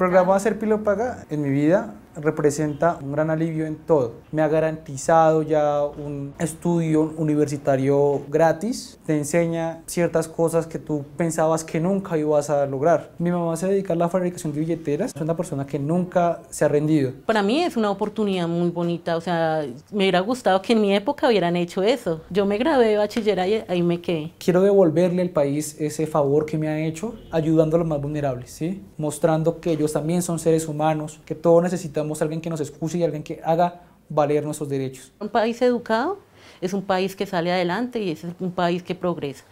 programó hacer paga en mi vida representa un gran alivio en todo. Me ha garantizado ya un estudio universitario gratis, te enseña ciertas cosas que tú pensabas que nunca ibas a lograr. Mi mamá se dedica a la fabricación de billeteras, es una persona que nunca se ha rendido. Para mí es una oportunidad muy bonita, o sea, me hubiera gustado que en mi época hubieran hecho eso. Yo me gradué de bachillera y ahí me quedé. Quiero devolverle al país ese favor que me ha hecho, ayudando a los más vulnerables, ¿sí? mostrando que ellos también son seres humanos, que todo necesita necesitamos alguien que nos escuche y alguien que haga valer nuestros derechos. Un país educado es un país que sale adelante y es un país que progresa.